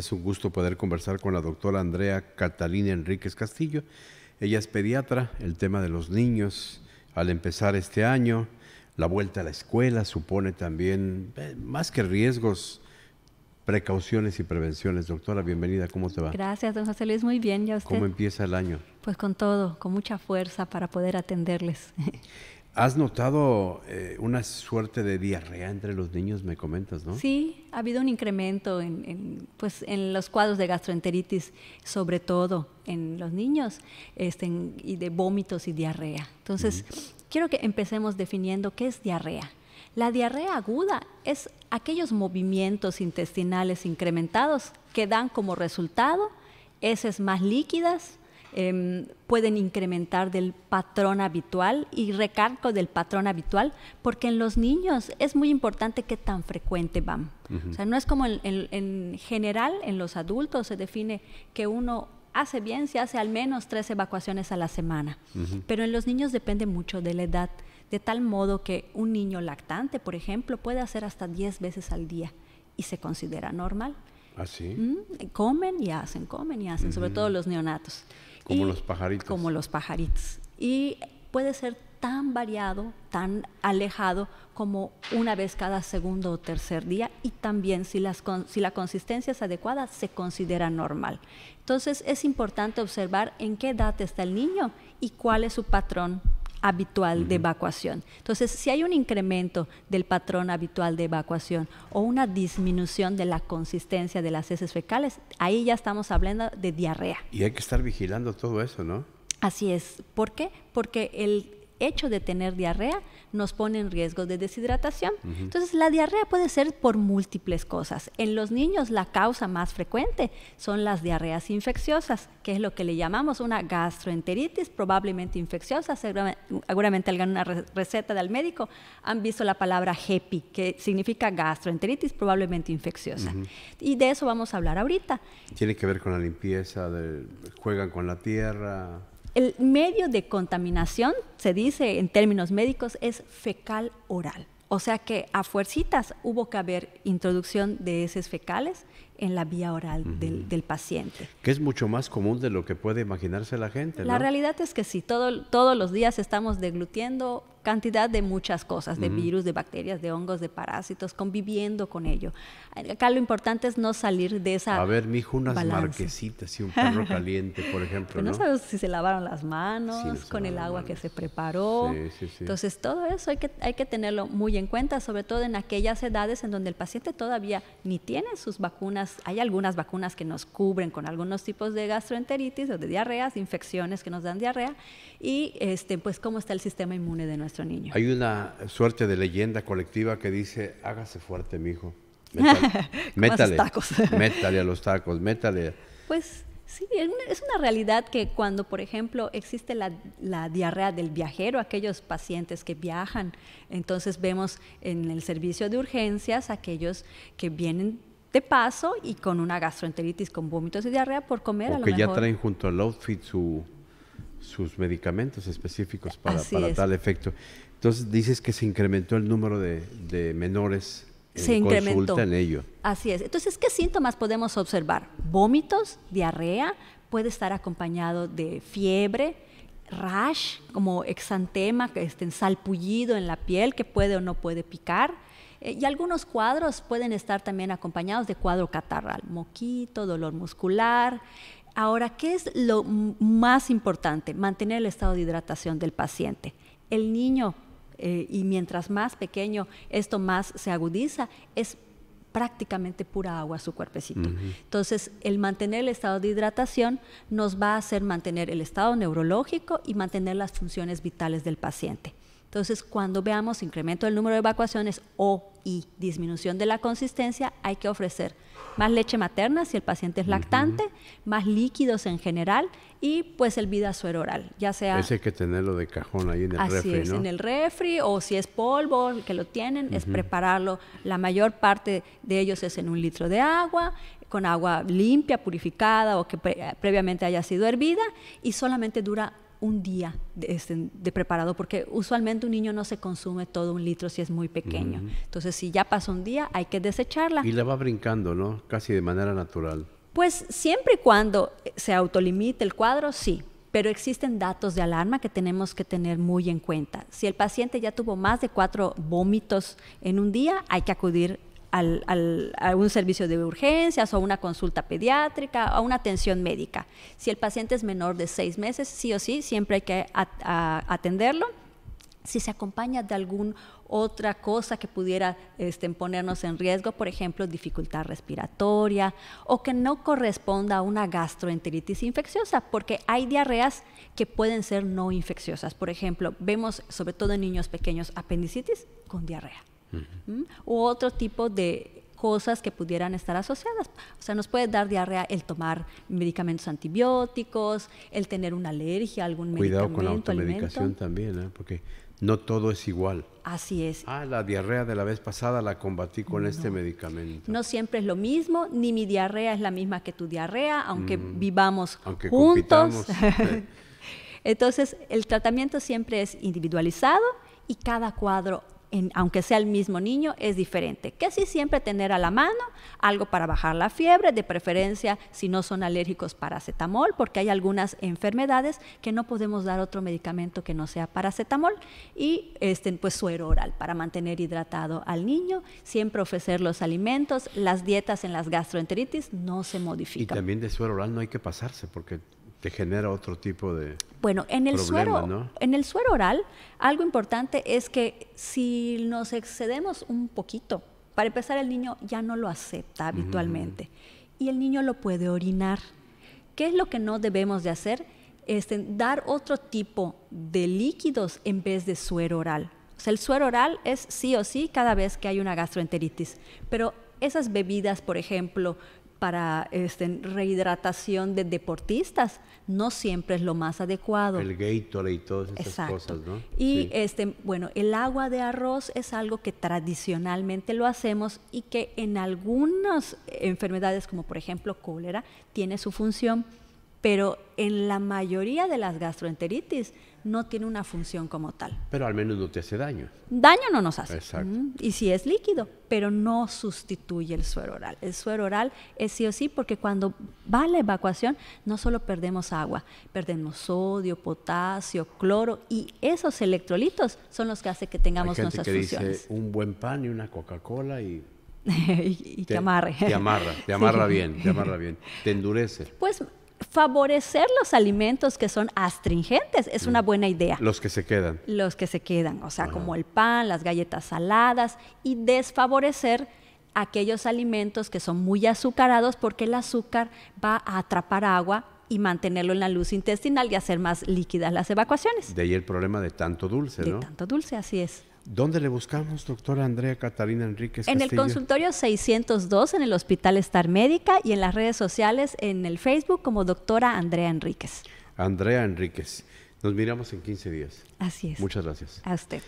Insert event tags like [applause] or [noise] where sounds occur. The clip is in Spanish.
Es un gusto poder conversar con la doctora Andrea Catalina Enríquez Castillo. Ella es pediatra, el tema de los niños al empezar este año, la vuelta a la escuela supone también, eh, más que riesgos, precauciones y prevenciones. Doctora, bienvenida, ¿cómo te va? Gracias, don José Luis, muy bien, ¿ya usted? ¿Cómo empieza el año? Pues con todo, con mucha fuerza para poder atenderles. [laughs] ¿Has notado eh, una suerte de diarrea entre los niños, me comentas, no? Sí, ha habido un incremento en, pues, en los cuadros de gastroenteritis, sobre todo en los niños, este, y de vómitos y diarrea. Entonces, quiero que empecemos definiendo qué es diarrea. La diarrea aguda es aquellos movimientos intestinales incrementados que dan como resultado heces más líquidas, Em, pueden incrementar del patrón habitual y recargo del patrón habitual porque en los niños es muy importante qué tan frecuente van. O sea, no es como en, general en los adultos se define que uno hace bien si hace al menos tres evacuaciones a la semana. Pero en los niños depende mucho de la edad, de tal modo que un niño lactante, por ejemplo, puede hacer hasta 10 veces al día y se considera normal. Así. ¿Ah, comen y hacen, comen y hacen, sobre todo los neonatos. Como los pajaritos. Como los Y puede ser tan variado, tan alejado como una vez cada segundo o tercer día y también si, si la consistencia es adecuada se considera normal. Entonces es importante observar en qué edad está el niño y cuál es su patrón habitual de evacuación. Entonces, si hay un incremento del patrón habitual de evacuación o una disminución de la consistencia de las heces fecales, ahí ya estamos hablando de diarrea. Y hay que estar vigilando todo eso, ¿no? Así es. ¿Por qué? Porque el, hecho de tener diarrea nos pone en riesgo de deshidratación. Entonces, la diarrea puede ser por múltiples cosas. En los niños, la causa más frecuente son las diarreas infecciosas, que es lo que le llamamos una gastroenteritis, probablemente infecciosa. Seguramente alguna una receta del médico han visto la palabra HEPI, que significa gastroenteritis probablemente infecciosa. Y de eso vamos a hablar ahorita. Tiene que ver con la limpieza, juegan con la tierra. El medio de contaminación, se dice en términos médicos, es fecal oral. O sea que a fuercitas hubo que haber introducción de heces fecales en la vía oral del, paciente. Que es mucho más común de lo que puede imaginarse la gente. La realidad es que sí, todos los días estamos deglutiendo cantidad de muchas cosas, de virus, de bacterias, de hongos, de parásitos, conviviendo con ello. Acá lo importante es no salir de esa. A ver, mijo, unas marquesitas y un [laughs] perro caliente, por ejemplo. ¿no? sabemos si se lavaron las manos, con el agua que se preparó. Entonces, todo eso hay que, hay que tenerlo muy en cuenta, sobre todo en aquellas edades en donde el paciente todavía ni tiene sus vacunas. Hay algunas vacunas que nos cubren con algunos tipos de gastroenteritis o de diarreas, infecciones que nos dan diarrea, y este, pues cómo está el sistema inmune de nuestro niño. Hay una suerte de leyenda colectiva que dice, hágase fuerte, mi hijo. [laughs] Métale, [laughs] métale, a los tacos, métale. Pues Sí, es una realidad que cuando, por ejemplo, existe la, diarrea del viajero, aquellos pacientes que viajan, entonces vemos en el servicio de urgencias aquellos que vienen de paso y con una gastroenteritis, con vómitos y diarrea por comer a lo que ya traen junto al outfit su sus medicamentos específicos para, tal efecto. Entonces dices que se incrementó el número de, menores se incrementó. en ello. Así es. Entonces, ¿qué síntomas podemos observar? Vómitos, diarrea, puede estar acompañado de fiebre, rash, como exantema, que estén salpullido en la piel, que puede o no puede picar. Eh, y algunos cuadros pueden estar también acompañados de cuadro catarral, moquito, dolor muscular, Ahora, ¿qué es lo más importante? Mantener el estado de hidratación del paciente. El niño, eh, y mientras más pequeño esto más se agudiza, es prácticamente pura agua su cuerpecito. Entonces, el mantener el estado de hidratación nos va a hacer mantener el estado neurológico y mantener las funciones vitales del paciente. Entonces, cuando veamos incremento del número de evacuaciones o y disminución de la consistencia, hay que ofrecer más leche materna si el paciente es lactante, más líquidos en general y pues el suero oral, ya sea... que tenerlo de cajón ahí en el así refri, es, en el refri o si es polvo, que lo tienen, es prepararlo. La mayor parte de ellos es en un litro de agua, con agua limpia, purificada o que eh, previamente haya sido hervida y solamente dura un día este, de, preparado, porque usualmente un niño no se consume todo un litro si es muy pequeño. Entonces, si ya pasó un día, hay que desecharla. Y la va brincando, ¿no? Casi de manera natural. Pues siempre y cuando se autolimite el cuadro, sí. Pero existen datos de alarma que tenemos que tener muy en cuenta. Si el paciente ya tuvo más de cuatro vómitos en un día, hay que acudir a un servicio de urgencias o una consulta pediátrica o una atención médica. Si el paciente es menor de seis meses, sí o sí, siempre hay que atenderlo. Si se acompaña de alguna otra cosa que pudiera este, ponernos en riesgo, por ejemplo, dificultad respiratoria o que no corresponda a una gastroenteritis infecciosa, porque hay diarreas que pueden ser no infecciosas. Por ejemplo, vemos sobre todo en niños pequeños apendicitis con diarrea u otro tipo de cosas que pudieran estar asociadas. O sea, nos puede dar diarrea el tomar medicamentos antibióticos, el tener una alergia, algún Cuidado medicamento. Cuidado con la automedicación también, ¿eh? porque no todo es igual. Así es. Ah, la diarrea de la vez pasada la combatí con este medicamento. No siempre es lo mismo, ni mi diarrea es la misma que tu diarrea, aunque mm. vivamos aunque juntos. [laughs] Entonces, el tratamiento siempre es individualizado y cada cuadro aunque sea el mismo niño, es diferente. Que sí siempre tener a la mano algo para bajar la fiebre, de preferencia si no son alérgicos paracetamol, porque hay algunas enfermedades que no podemos dar otro medicamento que no sea paracetamol y este, pues suero oral para mantener hidratado al niño, siempre ofrecer los alimentos, las dietas en las gastroenteritis no se modifican. Y también de suero oral no hay que pasarse porque que genera otro tipo de bueno en el suero en el suero oral algo importante es que si nos excedemos un poquito para empezar el niño ya no lo acepta habitualmente y el niño lo puede orinar qué es lo que no debemos de hacer este, dar otro tipo de líquidos en vez de suero oral o sea el suero oral es sí o sí cada vez que hay una gastroenteritis pero esas bebidas, por ejemplo, para este, rehidratación de deportistas no siempre es lo más adecuado. El Gatorade y todas esas cosas, ¿no? Y este, bueno, el agua de arroz es algo que tradicionalmente lo hacemos y que en algunas enfermedades, como por ejemplo cólera, tiene su función pero en la mayoría de las gastroenteritis no tiene una función como tal. Pero al menos no te hace daño. Daño no nos hace. Exacto. y si es líquido, pero no sustituye el suero oral. El suero oral es sí o sí porque cuando va la evacuación no solo perdemos agua, perdemos sodio, potasio, cloro y esos electrolitos son los que hacen que tengamos Hay gente nuestras que Dice un buen pan y una Coca-Cola y [laughs] y, te, amarra. Te amarra, [laughs] te amarra bien, te amarra bien. Te endurece. Pues favorecer los alimentos que son astringentes es una mm. buena idea. Los que se quedan. Los que se quedan, o sea, como el pan, las galletas saladas y desfavorecer aquellos alimentos que son muy azucarados porque el azúcar va a atrapar agua y mantenerlo en la luz intestinal y hacer más líquidas las evacuaciones. De ahí el problema de tanto dulce, ¿no? De tanto dulce, así es. ¿Dónde le buscamos, doctora Andrea Catalina Enríquez? En el consultorio 602 en el Hospital Star Médica y en las redes sociales en el Facebook como doctora Andrea Enríquez. Andrea Enríquez. Nos miramos en 15 días. Así es. Muchas gracias. A usted.